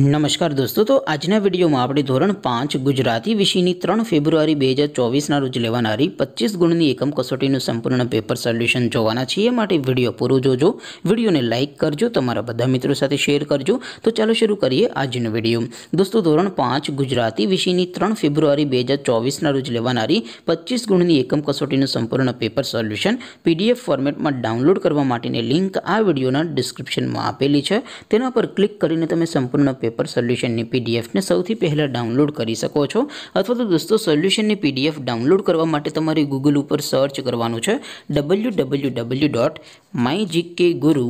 नमस्कार दोस्तों तो आज ना वीडियो में આપણે ધોરણ 5 ગુજરાતી વિષયની 3 ફેબ્રુઆરી 2024 ના રોજ લેવાણારી 25 ગુણની એકમ કસોટીનું સંપૂર્ણ પેપર સોલ્યુશન જોવાના છે એ માટે વિડિયો પૂરું જોજો વિડિયોને લાઈક કરજો તમારા બધા મિત્રો સાથે શેર કરજો તો ચાલો શરૂ કરીએ આજનો વિડિયો दोस्तों ધોરણ 5 ગુજરાતી વિષયની 3 ફેબ્રુઆરી 2024 ના રોજ લેવાણારી 25 ગુણની એકમ કસોટીનું સંપૂર્ણ પેપર સોલ્યુશન PDF ફોર્મેટમાં ડાઉનલોડ કરવા માટેની લિંક આ વિડિયોના ડિસ્ક્રિપ્શનમાં આપેલી છે તેના પર ક્લિક કરીને તમે સંપૂર્ણ पेपर सॉल्यूशन ने पीडीएफ ने સૌથી પહેલા ડાઉનલોડ કરી શકો છો અથવા તો દોસ્તો સોલ્યુશન ની પીડીએફ ડાઉનલોડ કરવા માટે તમારે Google ઉપર સર્ચ કરવાનું છે www.mygkguru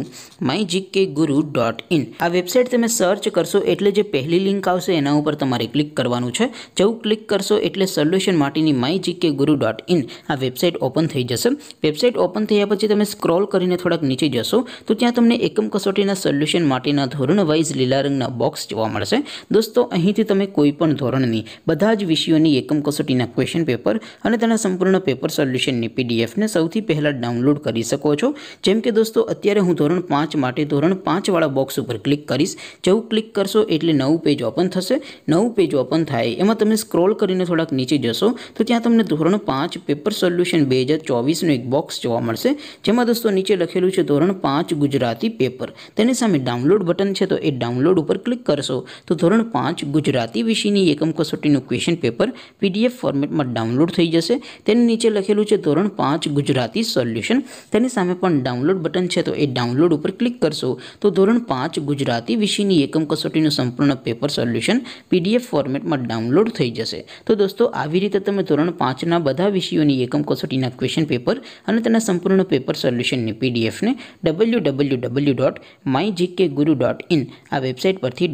mygkguru.in આ વેબસાઈટ પર તમે સર્ચ કરશો એટલે જે પહેલી લિંક આવશે તેના ઉપર તમારે ક્લિક કરવાનું છે જો ક્લિક કરશો એટલે સોલ્યુશન માટેની mygkguru.in આ વેબસાઈટ ઓપન થઈ જશે વેબસાઈટ ઓપન થઈયા પછી તમે સ્ક્રોલ કરીને થોડક નીચે જશો તો ત્યાં તમને એકમ કસોટીના સોલ્યુશન માટેનો ધોરણ वाइज લીલા રંગના બોક્સ જોવા મળશે દોસ્તો અહીંથી તમે કોઈપણ ધોરણની બધા જ વિષયોની એકમ કસોટીના ક્વેશ્ચન પેપર અને તેના સંપૂર્ણ પેપર સોલ્યુશનની પીડીએફને સૌથી પહેલાં ડાઉનલોડ કરી શકો છો જેમ કે દોસ્તો અત્યારે હું ધોરણ પાંચ માટે ધોરણ પાંચવાળા બોક્સ ઉપર ક્લિક કરીશ જેવું ક્લિક કરશો એટલે નવું પેજ ઓપન થશે નવું પેજ ઓપન થાય એમાં તમે સ્ક્રોલ કરીને થોડાક નીચે જશો તો ત્યાં તમને ધોરણ પાંચ પેપર સોલ્યુશન બે હજાર ચોવીસનું એક બોક્સ જોવા મળશે જેમાં દોસ્તો નીચે લખેલું છે ધોરણ પાંચ ગુજરાતી પેપર તેની સામે ડાઉનલોડ બટન છે તો એ ડાઉનલોડ ઉપર ક્લિક કરશો તો ધોરણ 5 ગુજરાતી વિષયની એકમ કસોટીનું ક્વેશ્ચન પેપર પીડીએફ ફોર્મેટમાં ડાઉનલોડ થઈ જશે તેની નીચે લખેલું છે ધોરણ 5 ગુજરાતી સોલ્યુશન તેની સામે પણ ડાઉનલોડ બટન છે તો એ ડાઉનલોડ ઉપર ક્લિક કરશો તો ધોરણ 5 ગુજરાતી વિષયની એકમ કસોટીનું સંપૂર્ણ પેપર સોલ્યુશન પીડીએફ ફોર્મેટમાં ડાઉનલોડ થઈ જશે તો દોસ્તો આવી રીતે તમે ધોરણ 5 ના બધા વિષયોની એકમ કસોટીના ક્વેશ્ચન પેપર અને તેના સંપૂર્ણ પેપર સોલ્યુશનની પીડીએફ ને www.mygkguru.in આ વેબસાઈટ પરથી